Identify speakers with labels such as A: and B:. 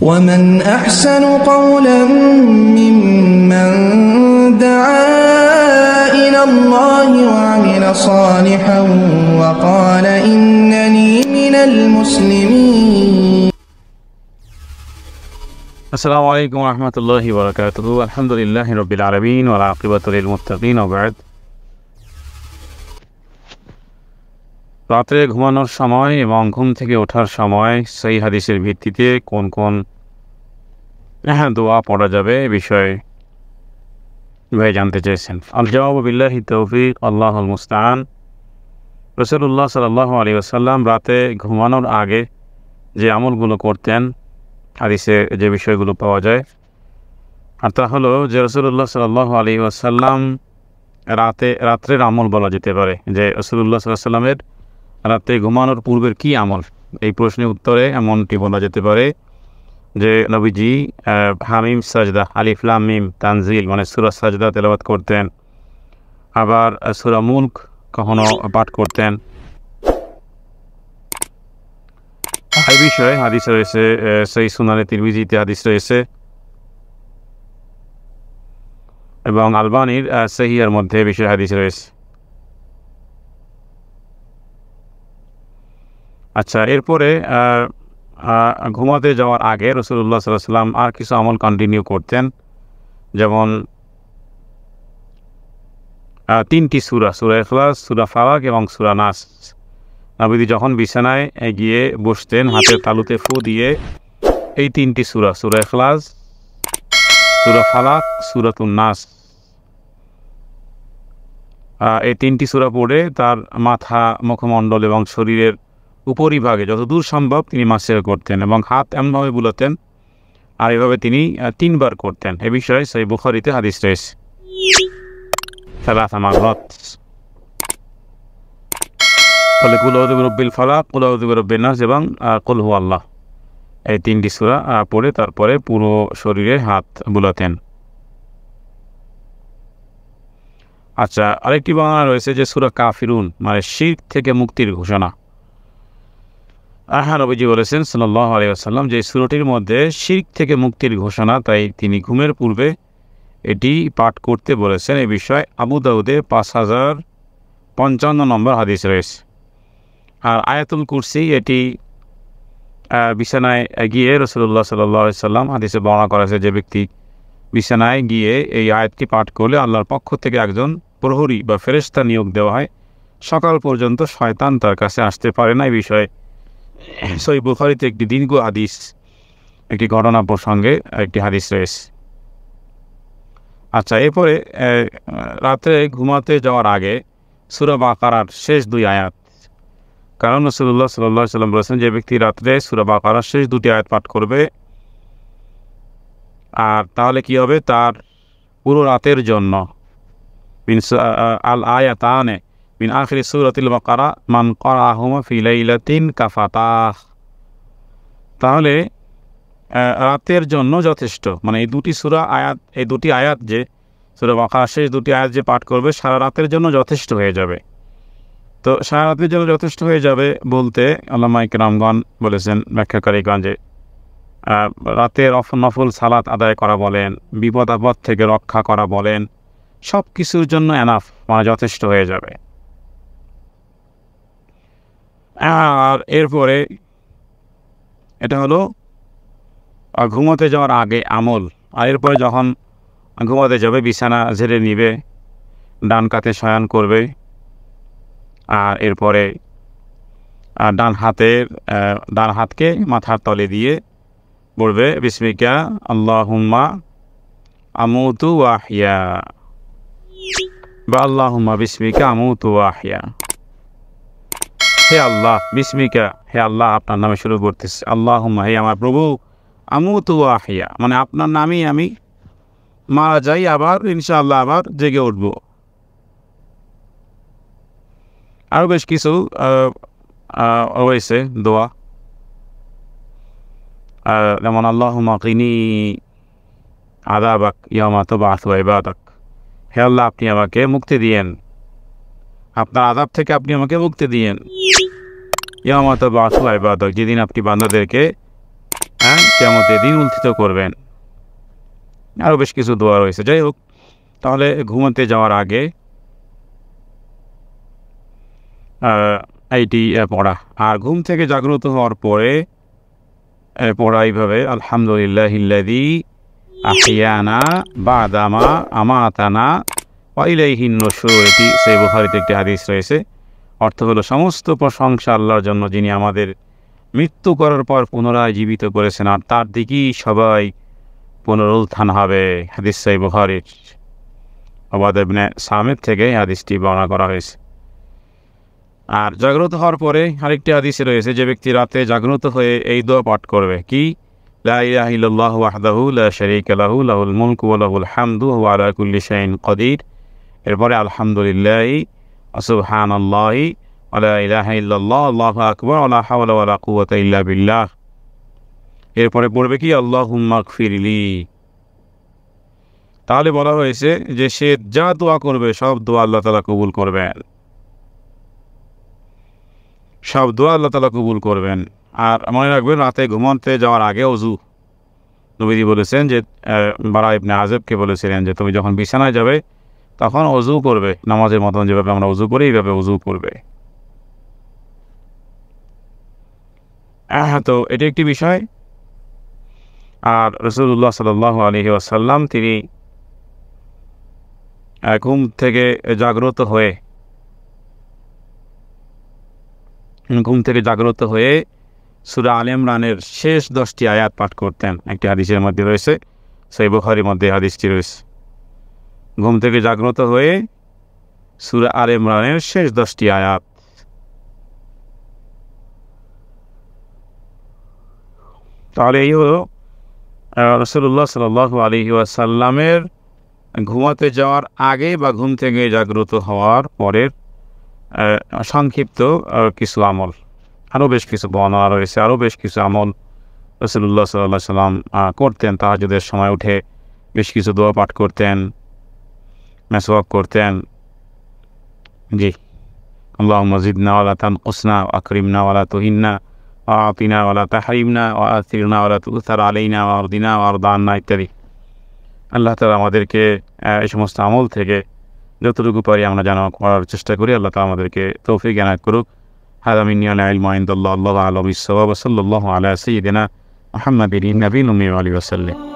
A: ومن أحسن قولا ممن دعا إلى الله وعمل صالحا وقال إنني من المسلمين السلام عليكم ورحمة الله وبركاته الحمد لله رب العالمين والعاقبة للمتقين وبعد রাত্রে ঘুমানোর সময় এবং ঘুম থেকে ওঠার সময় সেই হাদিসের ভিত্তিতে কোন কোন হ্যাঁ, দোয়া পড়া যাবে এ বিষয়ে ভাই জানতে চেয়েছেন আল জবাব বিল্লাহ তৌফিক আল্লাহ মুস্তান রসুল্লাহ সাল্লাহ আলী আসাল্লাম রাতে ঘুমানোর আগে যে আমলগুলো করতেন হাদিসে যে বিষয়গুলো পাওয়া যায় আর তা হলো যে রসুল্লাহ সাল্লাহ আলী আসাল্লাম রাতে রাত্রের আমল বলা যেতে পারে যে রসুল্লাহ সাল্লাহ সাল্লামের রাতে ঘুমানোর পূর্বের কি আমল এই প্রশ্নের উত্তরে এমনটি বলা যেতে পারে যে নবীজি হামিম সাজদা আলিফলাম মিম তানজিল মানে সুরা সাজদা তেলাবাদ করতেন আবার সুরা মুলক কখনো পাঠ করতেন এই বিষয়ে হাদিস রয়েছে সেই সুনানে তিরমিজিতে হাদিস রয়েছে এবং আলবানির সেহিয়ার মধ্যে বিষয়ে হাদিস রয়েছে আচ্ছা এরপরে ঘুমাতে যাওয়ার আগে রসুল্লাহ সাল্লাম আর কিছু আমল কন্টিনিউ করতেন যেমন তিনটি সুরা সুরা এখলাস সুরা ফালাক এবং সুরা নাস নাবিদি যখন বিছানায় গিয়ে বসতেন হাতের তালুতে ফু দিয়ে এই তিনটি সুরা সুরা এখলাস সুরা ফালাক সুরাতুন নাস এই তিনটি সুরা পড়ে তার মাথা মুখমণ্ডল এবং শরীরের উপরিভাগে যতদূর সম্ভব তিনি মাসের করতেন এবং হাত এমনভাবে বুলাতেন আর এভাবে তিনি তিনবার করতেন এ বিষয়ে সেই বুখারিতে হাদিস রয়েছে ثلاث مرات তাহলে কুল নাস এবং কুল আল্লাহ এই তিনটি সুরা পড়ে তারপরে পুরো শরীরে হাত বুলাতেন আচ্ছা আরেকটি বাংলা রয়েছে যে সুরা কাফিরুন মানে শির থেকে মুক্তির ঘোষণা আহানবীজি বলেছেন সাল্লাহ আলিয়াল্লাম যে সুরটির মধ্যে শির থেকে মুক্তির ঘোষণা তাই তিনি ঘুমের পূর্বে এটি পাঠ করতে বলেছেন এ বিষয়ে আবু দাউদে পাঁচ হাজার পঞ্চান্ন নম্বর হাদিস রয়েছে আর আয়াতুল কুরসি এটি বিছানায় গিয়ে রসুল্লাহ সাল্লাহ সাল্লাম হাদিসে বর্ণনা করেছে যে ব্যক্তি বিছানায় গিয়ে এই আয়াতটি পাঠ করলে আল্লাহর পক্ষ থেকে একজন প্রহরী বা ফেরেস্তা নিয়োগ দেওয়া হয় সকাল পর্যন্ত শয়তান তার কাছে আসতে পারে না এই বিষয়ে সই বুখারিতে একটি দীর্ঘ হাদিস একটি ঘটনা প্রসঙ্গে একটি হাদিস রয়েছে আচ্ছা এরপরে রাত্রে ঘুমাতে যাওয়ার আগে সুরা বাকারার শেষ দুই আয়াত কারণ রসুল্লাহ সাল্লাহ সাল্লাম বলেছেন যে ব্যক্তি রাত্রে সুরা বাকারার শেষ দুটি আয়াত পাঠ করবে আর তাহলে কি হবে তার পুরো রাতের জন্য আল আনে মিন আখিরি সুরাতিল বাকারা মান করা আহমা ফিলাইলাতিন কাফাতাহ তাহলে রাতের জন্য যথেষ্ট মানে এই দুটি সুরা আয়াত এই দুটি আয়াত যে সুরা বাঁকা শেষ দুটি আয়াত যে পাঠ করবে সারা রাতের জন্য যথেষ্ট হয়ে যাবে তো সারা রাতের জন্য যথেষ্ট হয়ে যাবে বলতে আল্লামা ইকরামগণ বলেছেন ব্যাখ্যাকারীগণ যে রাতের নফল সালাত আদায় করা বলেন বিপদ আপদ থেকে রক্ষা করা বলেন সব কিছুর জন্য এনাফ মানে যথেষ্ট হয়ে যাবে আর এরপরে এটা হলো ঘুমোতে যাওয়ার আগে আমল আর এরপরে যখন ঘুমাতে যাবে বিছানা ঝেড়ে নিবে ডান কাতে শয়ান করবে আর এরপরে আর ডান হাতের ডান হাতকে মাথার তলে দিয়ে পড়বে বিস্মিকা আল্লাহুম্মা আমুতু ওয়াহিয়া বা হুম্মা বিস্মিকা আমুতু ওয়াহিয়া হে আল্লাহ বিসমিকা হে আল্লাহ আপনার নামে শুরু করতেছি আল্লাহ হে আমার প্রভু আমু তো আহিয়া মানে আপনার নামেই আমি মারা যাই আবার ইনশাআল্লাহ আবার জেগে উঠব আরও বেশ কিছু রয়েছে দোয়া যেমন আল্লাহ মাকিনি আদা বাক ইয়ামা তো বা বাস হে আল্লাহ আপনি আমাকে মুক্তি দিয়েন আপনার আদাব থেকে আপনি আমাকে মুক্তি দিয়েন ইয়ামাত বাসু বাদক যেদিন আপনি বান্ধবদেরকে হ্যাঁ কেমন দিন উল্থিত করবেন আরও বেশ কিছু দোয়া রয়েছে যাই হোক তাহলে ঘুমাতে যাওয়ার আগে এইটি পড়া আর ঘুম থেকে জাগ্রত হওয়ার পরে পড়া এইভাবে আলহামদুলিল্লাহ আহিয়ানা বাদামা আমাতানা ওয়াইলাইহিন নসুর এটি সেই বুহারিতে একটি হাদিস রয়েছে অর্থ হলো সমস্ত প্রশংসা আল্লাহর জন্য যিনি আমাদের মৃত্যু করার পর পুনরায় জীবিত করেছেন আর তার দিকেই সবাই পুনরুত্থান হবে হাদিস সাই বুহারির অবাদেবনে সামের থেকে হাদিসটি বর্ণনা করা হয়েছে আর জাগ্রত হওয়ার পরে আরেকটি আদিশে রয়েছে যে ব্যক্তি রাতে জাগ্রত হয়ে এই দোয়া পাঠ করবে কি লাহ আহদাহু লা শরিক লাহু লাহুল মুলকু লাহুল হামদু আলা কুল্লি শাইন কদির এরপরে আলহামদুলিল্লাহ আল্লাহ হাওয়ালা বিল্লাহ এরপরে পড়বে কি আল্লাহ ফিরলি তাহলে বলা হয়েছে যে সে যা দোয়া করবে সব দোয়া আল্লাহ তালা কবুল করবেন সব দোয়া আল্লাহ তালা কবুল করবেন আর মনে রাখবেন রাতে ঘুমন্তে যাওয়ার আগে অজু নবীজি বলেছেন যে বারা ইবনে আজবকে বলেছিলেন যে তুমি যখন বিছানায় যাবে তখন অজু করবে নামাজের মতন যেভাবে আমরা অজু করি এইভাবে অজু করবে হ্যাঁ তো এটি একটি বিষয় আর রসুল্লাহ সাল আলহি আসাল্লাম তিনি ঘুম থেকে জাগ্রত হয়ে ঘুম থেকে জাগ্রত হয়ে সুরা আল ইমরানের শেষ দশটি আয়াত পাঠ করতেন একটি হাদিসের মধ্যে রয়েছে সেই বুখারির মধ্যে হাদিসটি রয়েছে ঘুম থেকে জাগ্রত হয়ে সুর আর ইমরানের শেষ দশটি আয়াত তাহলে এই হলো রসুল্লাহ সাল আলহি আসাল্লামের ঘুমাতে যাওয়ার আগে বা ঘুম থেকে জাগ্রত হওয়ার পরের সংক্ষিপ্ত কিছু আমল আরও বেশ কিছু বর্ণনা রয়েছে আরও বেশ কিছু আমল রসুল্লাহ সাল্লাহ সাল্লাম করতেন তাহাজুদের সময় উঠে বেশ কিছু দোয়া পাঠ করতেন মেসওয়াক করতেন জি আল্লাহ মজিদনা ওলা তান কুসনা আকরিমনা ওলা তুহিন্না আতিনা ওলা তাহারিমনা ও আসিরনা ওলা তুসার আলাইনা অর্দিনা অর্দান্না ইত্যাদি আল্লাহ তালা আমাদেরকে এই সমস্ত আমল থেকে যতটুকু পারি আমরা জানা করার চেষ্টা করি আল্লাহ তালা আমাদেরকে তৌফিক জ্ঞানায়ত করুক হাদামিনিয়া আলমাইন্দুল্লাহ আল্লাহ আলম ইসবা সাল্লাহ আলা সঈদিনা محمد بن نبي الأمي وعلي وسلم